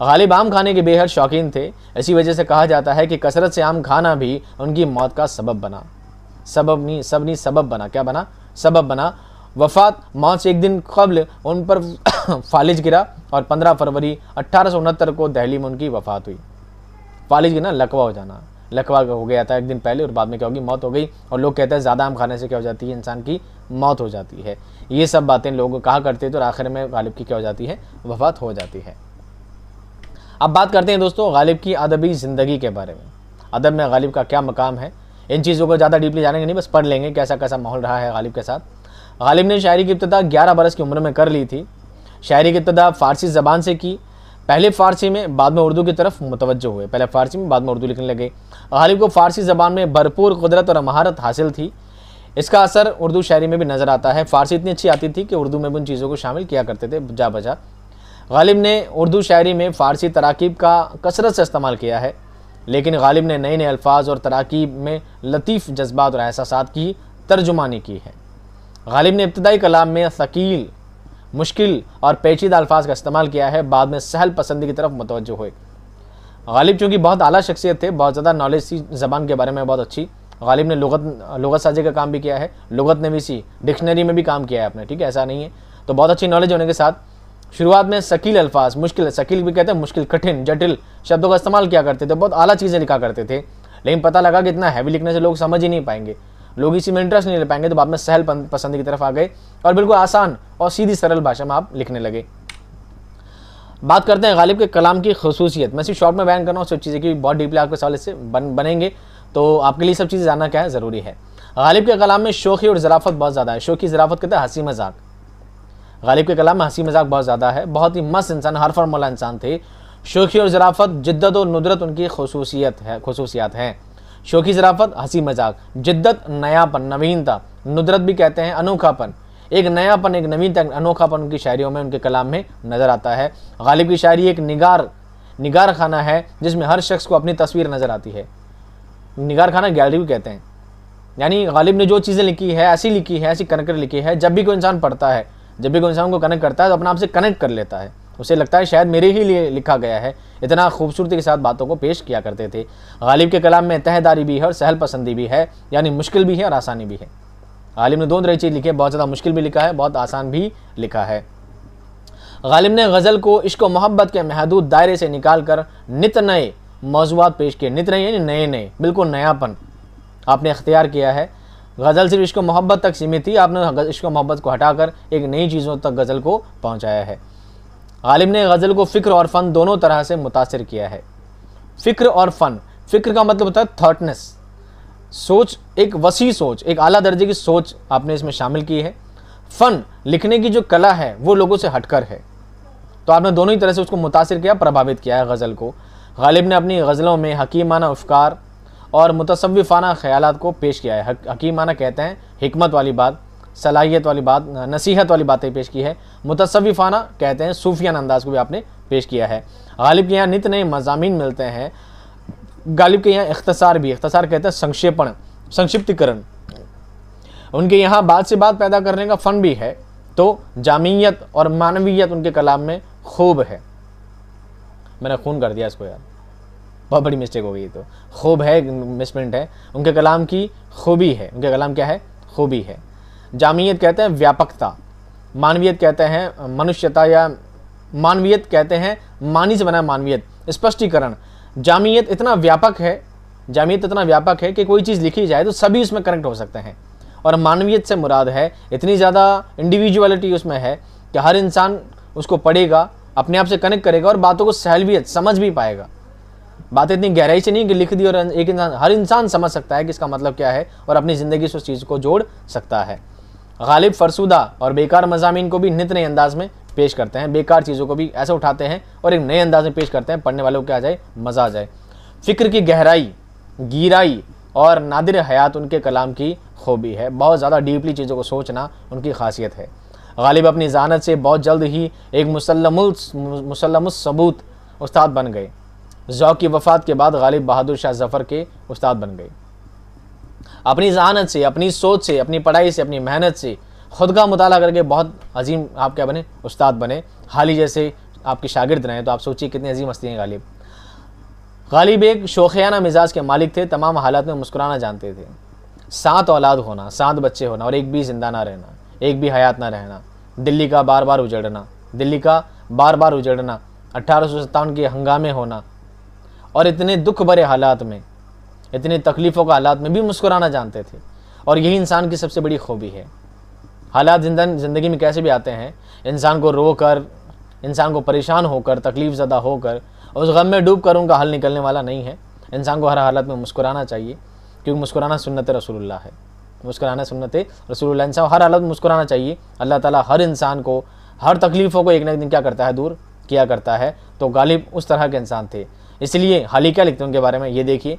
गालिब आम खाने के बेहद शौकीन थे इसी वजह से कहा जाता है कि कसरत से आम खाना भी उनकी मौत का सबब बना सबब नहीं सब नहीं सबब बना क्या बना सबब बना वफात मौत से एक दिन कबल उन पर फालिज गिरा और 15 फरवरी अट्ठारह को दहली में उनकी वफात हुई फालिज गिरना लकवा हो जाना लकवा हो गया था एक दिन पहले और बाद में क्या होगी मौत हो गई और लोग कहते हैं ज़्यादा आम खाने से क्या हो जाती है इंसान की मौत हो जाती है ये सब बातें लोग कहा करते तो आखिर में गालिब की क्या हो जाती है वफात हो जाती है अब बात करते हैं दोस्तों गालिब की अदबी ज़िंदगी के बारे में अदब में गालिब का क्या मकाम है इन चीज़ों को ज़्यादा डीपली जानेंगे नहीं बस पढ़ लेंगे कैसा कैसा माहौल रहा है गालिब के साथ गालिब ने शायरी की इब्तदा ग्यारह बरस की उम्र में कर ली थी शायरी की इब्तदा फ़ारसी ज़बान से की पहले फ़ारसी में बाद में उर्दू की तरफ मुतवजह हुए पहले फ़ारसी में बाद में उर्दू लिखने लगे गालिब को फ़ारसी ज़बान में भरपूर कुदरत और महारत हासिल थी इसका असर उर्दू शायरी में भी नज़र आता है फ़ारसी इतनी अच्छी आती थी कि उर्दू में भी उन चीज़ों को शामिल किया करते थे जा बजा गालिब ने उर्दू शायरी में फ़ारसी तराकीब का कसरत से इस्तेमाल किया है लेकिन गालिब ने नए नए अल्फाज और तराकीब में लतीफ़ जज्बात और एहसास की तर्जुमानी की है गालिब ने इब्तदाई कलाम में शकील मुश्किल और पेचीदा अल्फाज का इस्तेमाल किया है बाद में सहल पसंदी की तरफ मतवज हुए गालिब चूँकि बहुत अली शख्सियत थे बहुत ज़्यादा नॉलेज थी ज़बान के बारे में बहुत अच्छी गालिब ने लगत लगत साजी का काम भी किया है लगत ने भी सी डिक्शनरी में भी काम किया है आपने ठीक है ऐसा नहीं है तो बहुत अच्छी नॉलेज होने के साथ शुरुआत में शकील अल्फाज मुश्किल शकील भी कहते हैं मुश्किल कठिन जटिल शब्दों का इस्तेमाल किया करते थे बहुत आला चीज़ें लिखा करते थे लेकिन पता लगा कि इतना हैवी लिखने से लोग समझ ही नहीं पाएंगे लोग इसी में इंटरेस्ट नहीं ले पाएंगे तो बाद में सहल पसंद की तरफ आ गए और बिल्कुल आसान और सीधी सरल भाषा में आप लिखने लगे बात करते हैं गालिब के कलाम की खसूसियत मैं सिर्फ शॉर्ट में बयान कर रहा हूँ सब चीज़ें की बहुत डीपली आपके सवाल इससे बन बनेंगे तो आपके लिए सब चीज़ें जानना क्या है ज़रूरी है गालिब के कलाम में शोखी और ज़राफत बहुत ज़्यादा है शोखी ज़राफत कहते हैं हंसी मजाक गालिब के कलाम में हंसी मजाक बहुत ज़्यादा है बहुत ही मस्त इंसान हर फॉर्मूला इंसान थे शोखी और ज़राफ़त जिद्दत और नुदरत उनकी खसूसियत है खसूसियात हैं शोखी ज़राफ़त हंसी मजाक जिद्दत नयापन नवीनता नुदरत भी कहते हैं अनोखापन एक नयापन एक नवीनता अनोखापन उनकी शायरियों में उनके कलाम में नज़र आता है गालिब की शायरी एक निगार निगार खाना है जिसमें हर शख्स को अपनी तस्वीर नज़र आती है निगार खाना गैलरी भी कहते हैं यानी गालिब ने जो चीज़ें लिखी है ऐसी लिखी है ऐसी कनकर लिखी है जब भी कोई इंसान पढ़ता है जब भी कोई इंसान को कनेक्ट करता है तो अपना आपसे कनेक्ट कर लेता है उसे लगता है शायद मेरे ही लिए लिखा गया है इतना खूबसूरती के साथ बातों को पेश किया करते थे गालिब के कलाम में तहदारी भी है और सहल पसंदी भी है यानी मुश्किल भी है और आसानी भी है गालिब ने दो तरह चीज़ लिखी है बहुत ज़्यादा मुश्किल भी लिखा है बहुत आसान भी लिखा है गालिब ने गज़ल को इश्क मोहब्बत के महदूद दायरे से निकाल कर नित नए मौजूद पेश किए नित नए यानी नए नए बिल्कुल नयापन आपने अख्तियार किया है गज़ल सिर्फ इश्क मोहब्बत तक सीमित थी आपने इश्क मोहब्बत को हटाकर एक नई चीज़ों तक गज़ल को पहुँचाया है गालिब ने गज़ल को फ़िक्र और फ़न दोनों तरह से मुतासर किया है फ़िक्र और फ़न फ़िक्र का मतलब होता है थाटनेस सोच एक वसी सोच एक आला दर्जे की सोच आपने इसमें शामिल की है फ़न लिखने की जो कला है वो लोगों से हटकर है तो आपने दोनों ही तरह से उसको मुतासर किया प्रभावित किया है गज़ल को गालिब ने अपनी गज़लों में हकीमाना अफकार और मुतसविफाना ख्याल को पेश किया है हकीमाना कहते हैं हमत वाली बात सलाहियत वाली बात नसीहत वाली बातें पेश की है मुतसविफाना कहते हैं सूफियान अंदाज को भी आपने पेश किया है गालिब के यहाँ नित नए मजामी मिलते हैं गालिब के यहाँ अख्तसार भी अख्तसार कहते हैं संक्षेपण संक्षिप्तिकरण उनके यहाँ बात से बात पैदा करने का फ़न भी है तो जामीयत और मानवीयत उनके कलाम में खूब है मैंने खून कर दिया इसको यार बहुत बड़ी मिस्टेक हो गई तो खूब है मिसप्रिंट है उनके कलाम की खूबी है उनके कलाम क्या है खूबी है जामियत कहते हैं व्यापकता मानवीयत कहते हैं मनुष्यता या मानवीयत कहते हैं मानी से बना मानवीयत स्पष्टीकरण जामियत इतना व्यापक है जामियत इतना व्यापक है कि कोई चीज़ लिखी जाए तो सभी उसमें कनेक्ट हो सकते हैं और मानवीयत से मुराद है इतनी ज़्यादा इंडिविजुअलिटी उसमें है कि हर इंसान उसको पढ़ेगा अपने आप से कनेक्ट करेगा और बातों को सहलवियत समझ भी पाएगा बात इतनी गहराई से नहीं कि लिख दी और एक इंसान हर इंसान समझ सकता है कि इसका मतलब क्या है और अपनी ज़िंदगी से उस चीज़ को जोड़ सकता है गालिब फ़रसुदा और बेकार मजामी को भी नित नए अंदाज में पेश करते हैं बेकार चीज़ों को भी ऐसे उठाते हैं और एक नए अंदाज में पेश करते हैं पढ़ने वालों को आ जाए मज़ा आ जाए फ़िक्र की गहराई गिराई और नादिर हयात उनके कलाम की खूबी है बहुत ज़्यादा डीपली चीज़ों को सोचना उनकी खासियत है गालिब अपनी जानत से बहुत जल्द ही एक मुसलमुल सबूत उस्ताद बन गए जौ की वफ़ात के बाद गालिब बहादुर शाह जफ़र के उस्ताद बन गए अपनी जहानत से अपनी सोच से अपनी पढ़ाई से अपनी मेहनत से खुद का मुताल करके बहुत अजीम आप क्या बने उस्ताद बने हाल ही जैसे आपके शागिर्द रहे तो आप सोचिए कितने अजीम हस्ती हैं गालिब गालिब एक शोखियाना मिजाज के मालिक थे तमाम हालात में मुस्कुराना जानते थे सात औलाद होना सात बच्चे होना और एक भी जिंदा ना रहना एक भी हयात ना रहना दिल्ली का बार बार उजड़ना दिल्ली का बार बार उजड़ना अट्ठारह के हंगामे होना और इतने दुख भरे हालात में इतने तकलीफ़ों के हालात में भी मुस्कुराना जानते थे और यही इंसान की सबसे बड़ी खूबी है हालात ज़िंदगी में कैसे भी आते हैं इंसान को रो कर इंसान को परेशान होकर तकलीफ़ ज़्यादा होकर उस गम में डूब कर उनका हल निकलने वाला नहीं है इंसान को हर हालत में मुस्कुराना चाहिए क्योंकि मुस्कुराना सुन्नत रसूलुल्लाह है मुस्कुराना सुन्नत रसूलुल्लाह इंसान हर हालत में मुस्कुराना चाहिए अल्लाह ताला हर इंसान को हर तकलीफ़ों को एक ना एक दिन क्या करता है दूर किया करता है तो गालिब उस तरह के इंसान थे इसलिए हाल ही क्या लिखते हैं उनके बारे में ये देखिए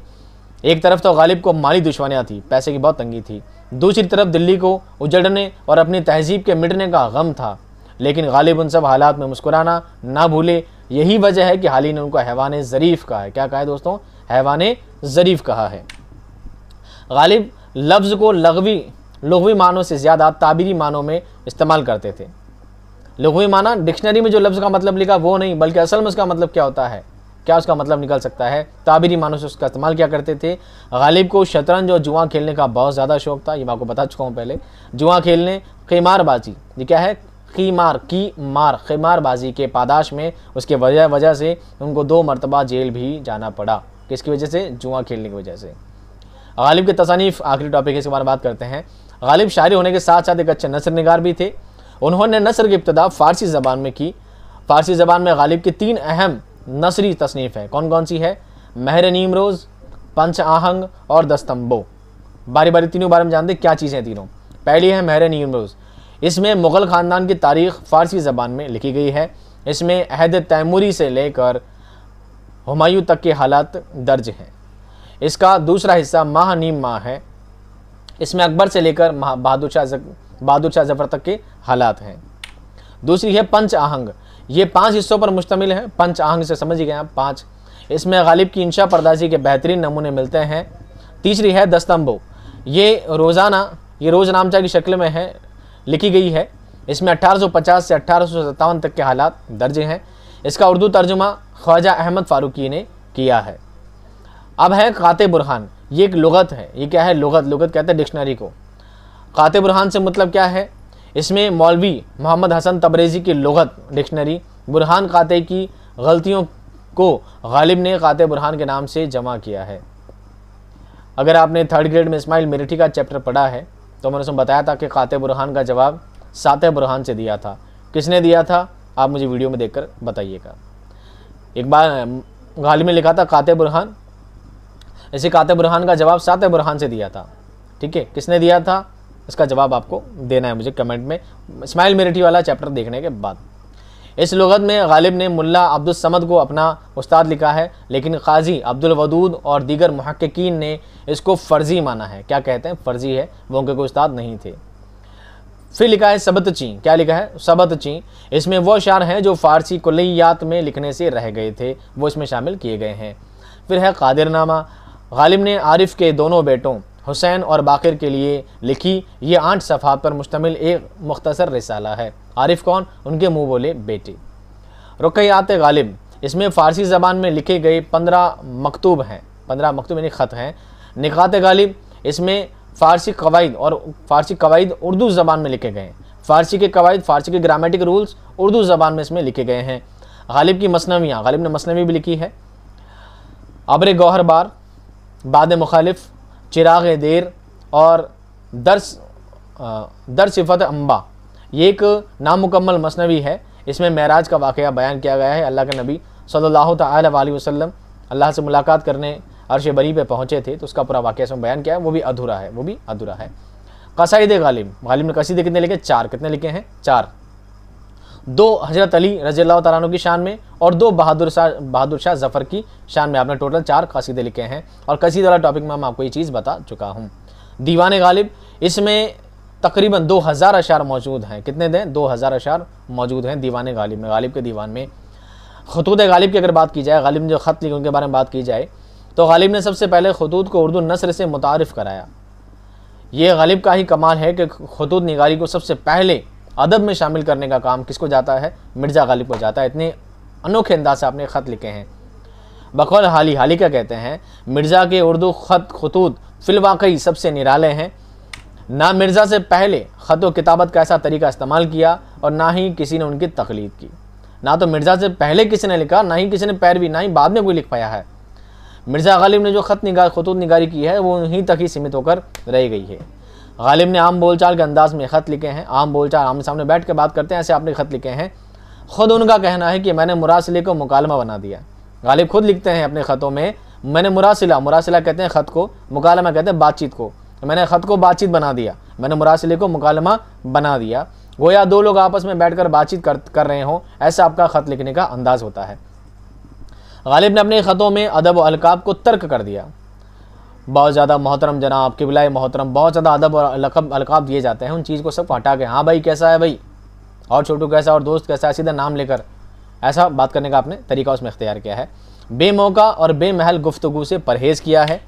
एक तरफ तो गालिब को माली दुश्मनियाँ थी पैसे की बहुत तंगी थी दूसरी तरफ दिल्ली को उजड़ने और अपनी तहजीब के मिटने का गम था लेकिन गालिब उन सब हालात में मुस्कुराना ना भूले यही वजह है कि हाल ही ने उनको हैवान ज़रीफ़ कहा है क्या कहा है दोस्तों हैवान ज़रीफ़ कहा है गालिब लफ्ज़ को लघवी लघवी मानों से ज़्यादा ताबीरी मानों में इस्तेमाल करते थे लघवी माना डिक्शनरी में जो लफ्ज़ का मतलब लिखा वो नहीं बल्कि असल में उसका मतलब क्या होता है क्या उसका मतलब निकल सकता है ताबीरी से उसका इस्तेमाल क्या करते थे गालिब को शतरंज और जुआ खेलने का बहुत ज़्यादा शौक था ये मैं आपको बता चुका हूँ पहले जुआ खेलने खेमारबाजी ये क्या है खीमार की मार खेमारबाजी के पादाश में उसके वजह वजह से उनको दो मरतबा जेल भी जाना पड़ा किसकी वजह से जुआ खेलने की वजह से गालिब के तसानीफ आखिरी टॉपिक इसके बारे में बात करते हैं गालिब शायरी होने के साथ साथ एक अच्छे नसर नगार भी थे उन्होंने नसर की इब्तदा फ़ारसी ज़बान में की फ़ारसी ज़बान में गालिब के तीन अहम नसरी तसनीफ़ है कौन कौन सी है महर नीमरोज़ पंच आहंग और दस्तंबो बारी बारी तीनों बारे में जानते क्या चीज़ें हैं तीनों पहली है महर नीमरोज़ इसमें मुग़ल ख़ानदान की तारीख फ़ारसी ज़बान में लिखी गई है इसमें अहद तैमूरी से लेकर हमायूं तक के हालात दर्ज हैं इसका दूसरा हिस्सा माह नीम माह है इसमें अकबर से लेकर महा बहादुर शाह बहादुर शाह जफर तक के हालात हैं दूसरी है पंच आहंग ये पांच हिस्सों पर मुश्तमिल है पंच आहंग से समझ गए आप पांच इसमें गालिब की इंशा परदाजी के बेहतरीन नमूने मिलते हैं तीसरी है दस्तम्बो ये रोज़ाना ये रोज़ नामचा की शक्ल में है लिखी गई है इसमें 1850 से अठारह तक के हालात दर्ज हैं इसका उर्दू तर्जुमा ख्वाजा अहमद फ़ारूकी ने किया है अब है क़ात बुरहान ये एक लुगत है ये क्या है लुगत लुगत कहते हैं डिक्शनरी को क़ात बुरहान से मतलब क्या है इसमें मौलवी मोहम्मद हसन तबरेज़ी की लगत डिक्शनरी बुरहान काते की गलतियों को गालिब ने काते बुरहान के नाम से जमा किया है अगर आपने थर्ड ग्रेड में इस्माइल मेरठी का चैप्टर पढ़ा है तो मैंने उसमें बताया था कि काते बुरहान का जवाब सात बुरहान से दिया था किसने दिया था आप मुझे वीडियो में देखकर बताइएगा एक बार गालिब ने लिखा था काते बुरहान इसे काते बुरहान का जवाब सात बुरहान से दिया था ठीक है किसने दिया था इसका जवाब आपको देना है मुझे कमेंट में इस्माइल मेरठी वाला चैप्टर देखने के बाद इस लगत में गालिब ने मुल्ला अब्दुल समद को अपना उस्ताद लिखा है लेकिन काजी अब्दुल वदूद और दीगर महक्कीन ने इसको फ़र्जी माना है क्या कहते हैं फ़र्जी है वो उनके कोई उस्ताद नहीं थे फिर लिखा है सबत ची क्या लिखा है सबत ची इसमें वो शार हैं जो फ़ारसी कुलियात में लिखने से रह गए थे वो इसमें शामिल किए गए हैं फिर है कादिरनामा गालिब ने आरिफ के दोनों बेटों हुसैन और बाकर के लिए लिखी ये आठ सफ़ात पर मुश्तमिल एक मुख्तसर रिसाला है आरिफ कौन उनके मुँह बोले बेटे रुकयात गालिब इसमें फ़ारसी ज़बान में लिखे गए पंद्रह मकतूब हैं पंद्रह मकतूब यानी ख़त हैं निकात गालिब इसमें फ़ारसी कवायद और फ़ारसी कवायद उर्दू ज़बान में लिखे गए हैं फ़ारसी के कवायद फ़ारसी के ग्रामेटिक रूल्स उर्दू ज़बान में इसमें लिखे गए हैं गालिब की मसनवियाँ गालिब ने मसनवी भी लिखी है अबर गौहर बार बाद मुखालिफ चिराग देर और दर्स दर सिफत अम्बा ये एक नामुकम्मल मसनवी है इसमें महराज का वाक़ बयान किया गया है अल्लाह के नबी सल्लल्लाहु अलैहि वसल्लम अल्लाह से मुलाकात करने अरश बरी पे पहुँचे थे तो उसका पूरा वाक़ इसमें बयान किया है वो भी अधूरा है वो भी अधूरा है कसाइद गालिब गालिब ने कसीदे कितने लिखे चार कितने लिखे हैं चार दो हजरत अली रजी अल्लाह तु की शान में और दो बहादुर शाह बहादुर शाह जफ़र की शान में आपने टोटल चार कसीदे लिखे हैं और कसीदे वाला टॉपिक में हम आपको ये चीज़ बता चुका हूँ दीवान गालिब इसमें तकरीबन दो हज़ार अशार मौजूद हैं कितने दें दो हज़ार अशार मौजूद हैं दीवान गालिब में गालिब के दीवान में खतूत गालिब की अगर बात की जाए गालिब ने जो ख़त लिखे उनके बारे में बात की जाए तो गालिब ने सबसे पहले खतूत को उर्दू नसर से मुतारफ़ कराया ये गालिब का ही कमाल है कि खतूत निगारी को सबसे पहले अदब में शामिल करने का काम किसको जाता है मिर्ज़ा गालिब को जाता है इतने अनोखे अंदाज से आपने ख़त लिखे हैं बकौल हाली हाली क्या कहते हैं मिर्ज़ा के उर्दू ख़त खतूत फिलवाकई सबसे निराले हैं ना मिर्ज़ा से पहले ख़त व किताबत का ऐसा तरीका इस्तेमाल किया और ना ही किसी ने उनकी तकलीद की ना तो मिर्ज़ा से पहले किसी ने लिखा ना ही किसी ने पैरवी ना ही बाद में कोई लिख पाया है मिर्ज़ा गालिब ने जो ख़त निगार खतूत निगारी की है वो उन्हीं तक ही सीमित होकर रह गई है गालिब ने आम बोलचाल के अंदाज में ख़त लिखे हैं आम बोलचाल आमने सामने बैठ के बात करते हैं ऐसे आपने ख़त लिखे हैं ख़ुद उनका कहना है कि मैंने मुरासिले को मुकालमा बना दिया गालिब खुद लिखते हैं अपने ख़तों में मैंने मुरासिला मुरासिला कहते हैं ख़त को मुकालमा कहते हैं बातचीत को मैंने ख़त को बातचीत बना दिया मैंने मुरासिले को मुकालमा बना दिया गोया दो लोग आपस में बैठकर बातचीत कर कर रहे हों ऐसा आपका ख़त लिखने का अंदाज़ होता है गालिब ने अपने ख़तों में अदब व अलकाब को तर्क कर दिया बहुत ज़्यादा मोहतरम जनाब बिलाए मोहतरम बहुत ज़्यादा अदब और लकब अलकाब दिए जाते हैं उन चीज़ को सबको हटा के हाँ भाई कैसा है भाई और छोटू कैसा और दोस्त कैसा है सीधा नाम लेकर ऐसा बात करने का आपने तरीका उसमें इख्तियार किया है बेमौका और बेमहल गुफ्तु से परहेज़ किया है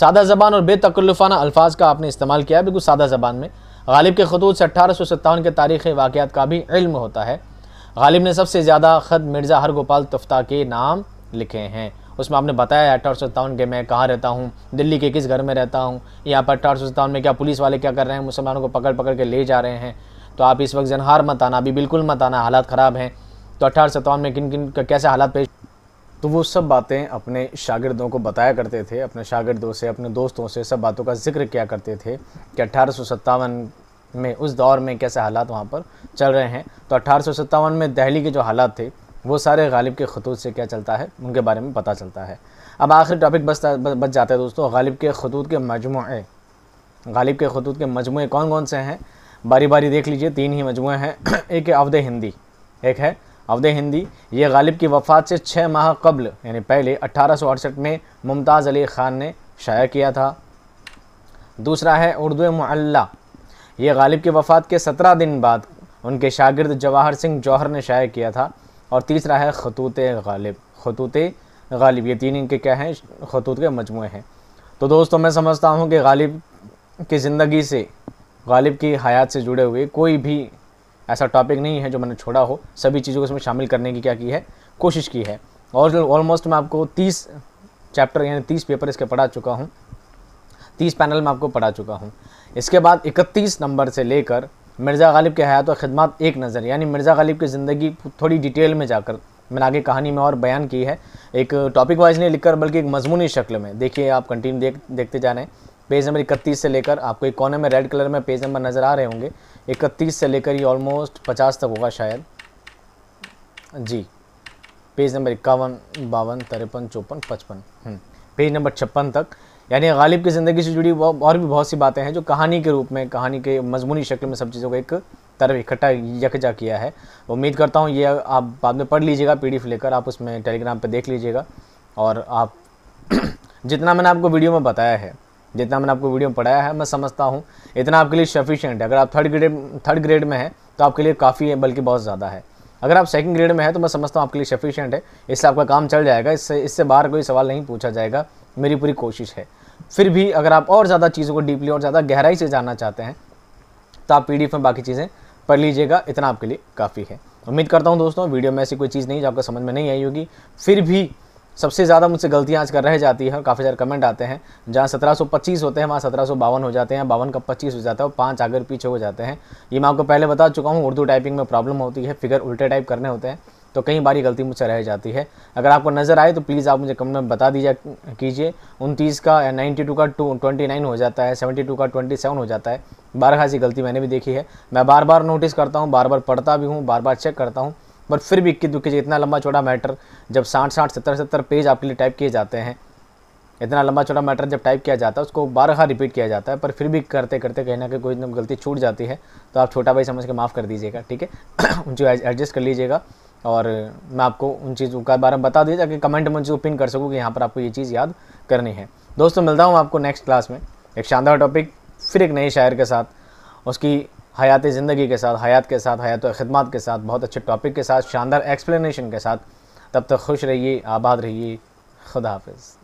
सादा ज़बान और बेतकल्लुफाना अल्फाज का आपने इस्तेमाल किया है बिल्कुल सादा ज़बान में गालिब के खतूत से अट्ठारह के तारीख़ वाक़ात का भी इल्म होता है गालिब ने सबसे ज़्यादा ख़त मिर्ज़ा हरगोपाल तफ्ता के नाम लिखे हैं उसमें आपने बताया अठारह सौ सत्तावन के मैं कहाँ रहता हूँ दिल्ली के किस घर में रहता हूँ यहाँ पर अठारह सौ सत्तावन में क्या पुलिस वाले क्या कर रहे हैं मुसलमानों को पकड़ पकड़ के ले जा रहे हैं तो आप इस वक्त जनहार मत आना अभी बिल्कुल मत आना हालात ख़राब हैं तो अठारह सत्तावन में किन किन कैसे हालात पेश तो वो सब बातें अपने शागिर्दों को बताया करते थे अपने शागिर्दों से अपने दोस्तों से सब बातों का जिक्र किया करते थे कि अठारह में उस दौर में कैसे हालात वहाँ पर चल रहे हैं तो अठारह में दहली के जो हालात थे वो सारे गालिब के खतूत से क्या चलता है उनके बारे में पता चलता है अब आखिरी टॉपिक बस बच जाता है दोस्तों गालिब के खतूत के मजमु गालिब के खतूत के मजमु कौन कौन से हैं बारी बारी देख लीजिए तीन ही मजमू हैं एक है अवध हिंदी एक है अवध हिंदी ये गालिब की वफ़ात से छः माह कबल यानी पहले अट्ठारह में मुमताज़ अली ख़ान ने शाया किया था दूसरा है उर्दू मल्ला ये गालिब की वफ़ात के सत्रह दिन बाद उनके शागिर्द जवाहर सिंह जौहर ने शाया किया था और तीसरा है खतूत गालिब खतूत गालिब ये तीन इनके क्या हैं खतूत के मजमू हैं तो दोस्तों मैं समझता हूँ कि गालिब की ज़िंदगी से गालिब की हयात से जुड़े हुए कोई भी ऐसा टॉपिक नहीं है जो मैंने छोड़ा हो सभी चीज़ों को इसमें शामिल करने की क्या की है कोशिश की है और ऑलमोस्ट मैं आपको तीस चैप्टर यानी तीस पेपर इसके पढ़ा चुका हूँ तीस पैनल में आपको पढ़ा चुका हूँ इसके बाद इकतीस नंबर से लेकर मिर्ज़ा गालिब के हयात और ख़िदमत एक नज़र यानी मिर्ज़ा गालिब की ज़िंदगी थोड़ी डिटेल में जाकर मैंने आगे कहानी में और बयान की है एक टॉपिक वाइज नहीं लिखकर बल्कि एक मजमूनी शक्ल में देखिए आप कंटिन्यू देख देखते जा रहे हैं पेज नंबर इकतीस से लेकर आपको एक कोने में रेड कलर में पेज नंबर नज़र आ रहे होंगे इकतीस से लेकर ये ऑलमोस्ट पचास तक होगा शायद जी पेज नंबर इक्यावन बावन तिरपन चौपन पचपन पेज हम्म। नंबर छप्पन तक यानी गालिब की ज़िंदगी से जुड़ी और भी बहुत सी बातें हैं जो कहानी के रूप में कहानी के मजमूनी शक्ल में सब चीज़ों को एक तरफ इकट्ठा यकजा किया है उम्मीद करता हूँ ये आप बाद में पढ़ लीजिएगा पी लेकर आप उसमें टेलीग्राम पर देख लीजिएगा और आप जितना मैंने आपको वीडियो में बताया है जितना मैंने आपको वीडियो में पढ़ाया है मैं समझता हूँ इतना आपके लिए सफिशेंट है अगर आप थर्ड ग्रेड थर्ड ग्रेड में हैं तो आपके लिए काफ़ी है बल्कि बहुत ज़्यादा है अगर आप सेकंड ग्रेड में है तो मैं समझता हूँ आपके लिए सफिशेंट है इससे आपका काम चल जाएगा इससे इससे बाहर कोई सवाल नहीं पूछा जाएगा मेरी पूरी कोशिश है फिर भी अगर आप और ज़्यादा चीज़ों को डीपली और ज़्यादा गहराई से जानना चाहते हैं तो आप पी में बाकी चीज़ें पढ़ लीजिएगा इतना आपके लिए काफ़ी है उम्मीद करता हूँ दोस्तों वीडियो में ऐसी कोई चीज़ नहीं जो आपको समझ में नहीं आई होगी फिर भी सबसे ज़्यादा मुझसे गलतियाँ आजकल रह जाती हैं काफ़ी सारे कमेंट आते हैं जहाँ सत्रह सौ पच्चीस होते हैं वहाँ सत्रह सौ बावन हो जाते हैं बावन का पच्चीस हो जाता है और पाँच आगे पीछे हो जाते हैं ये मैं आपको पहले बता चुका हूँ उर्दू टाइपिंग में प्रॉब्लम होती है फिगर उल्टे टाइप करने होते हैं तो कई बारी गलती मुझसे रह जाती है अगर आपको नज़र आए तो प्लीज़ आप मुझे कमेंट में बता दीजिए कीजिए उनतीस का नाइन्टी टू का टू ट्वेंटी नाइन हो जाता है सेवेंटी टू का ट्वेंटी सेवन हो जाता है बारह खासी गलती मैंने भी देखी है मैं बार बार नोटिस करता हूँ बार बार पढ़ता भी हूँ बार बार चेक करता हूँ पर फिर भी इक्की दुखी इतना लंबा छोटा मैटर जब साठ साठ सत्तर सत्तर पेज आपके लिए टाइप किए जाते हैं इतना लंबा छोटा मैटर जब टाइप किया जाता है उसको बार बार रिपीट किया जाता है पर फिर भी करते करते कहीं ना कहीं कोई ना गलती छूट जाती है तो आप छोटा भाई समझ के माफ़ कर दीजिएगा ठीक है जो एडजस्ट कर लीजिएगा और मैं आपको उन चीज़ों के बारे में बता दिया ताकि कमेंट में उन पिन कर सकूँ कि यहाँ पर आपको ये चीज़ याद करनी है दोस्तों मिलता हूँ आपको नेक्स्ट क्लास में एक शानदार टॉपिक फिर एक नए शायर के साथ उसकी हयात ज़िंदगी के साथ हयात के साथ हयात खदमात के साथ बहुत अच्छे टॉपिक के साथ शानदार एक्सप्लेनेशन के साथ तब तक खुश रहिए आबाद रहिए खुदा हाफिज़